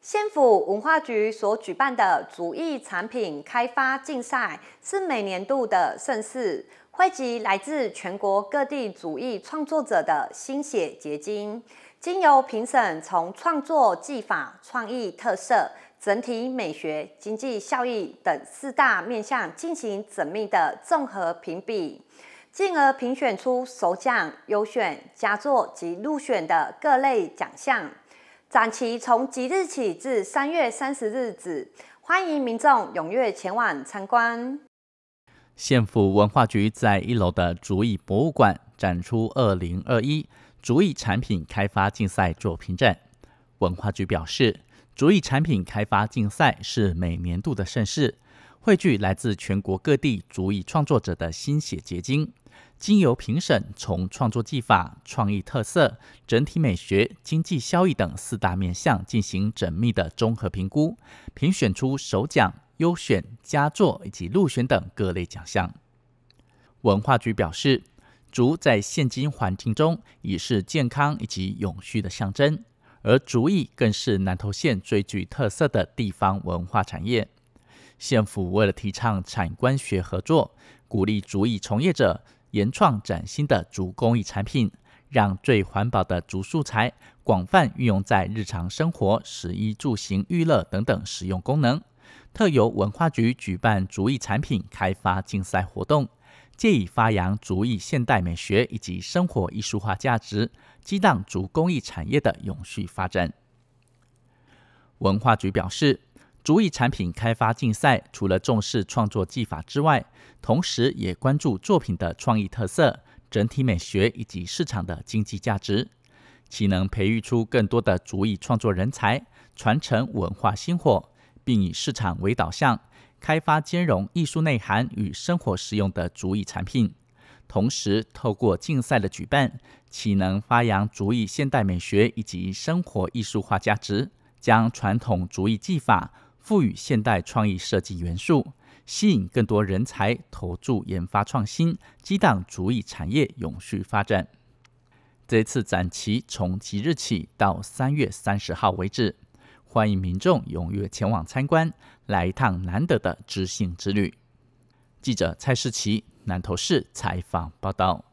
县府文化局所举办的主艺产品开发竞赛是每年度的盛事，汇集来自全国各地主艺创作者的心血结晶，经由评审从创作技法、创意特色、整体美学、经济效益等四大面向进行缜密的综合评比，进而评选出首奖、优选、佳作及入选的各类奖项。展期从即日起至三月三十日止，欢迎民众踊跃前往参观。县府文化局在一楼的竹艺博物馆展出二零二一竹艺产品开发竞赛作品展。文化局表示，竹艺产品开发竞赛是每年度的盛事，汇聚来自全国各地竹艺创作者的心血结晶。经由评审从创作技法、创意特色、整体美学、经济效益等四大面向进行缜密的综合评估，评选出首奖、优选佳作以及入选等各类奖项。文化局表示，竹在现今环境中已是健康以及永续的象征，而竹艺更是南投县最具特色的地方文化产业。县府为了提倡产官学合作，鼓励竹艺从业者。研创崭新的竹工艺产品，让最环保的竹素材广泛运用在日常生活、食衣住行、娱乐等等实用功能。特由文化局举办竹艺产品开发竞赛活动，借以发扬竹艺现代美学以及生活艺术化价值，激荡竹工艺产业的永续发展。文化局表示。足以产品开发竞赛除了重视创作技法之外，同时也关注作品的创意特色、整体美学以及市场的经济价值。其能培育出更多的足以创作人才，传承文化薪火，并以市场为导向，开发兼容艺术内涵与生活实用的足以产品。同时，透过竞赛的举办，其能发扬竹艺现代美学以及生活艺术化价值，将传统竹艺技法。赋予现代创意设计元素，吸引更多人才投注研发创新，激荡足艺产业永续发展。这次展期从即日起到三月三十号为止，欢迎民众踊跃前往参观，来一趟难得的知性之旅。记者蔡世奇，南投市采访报道。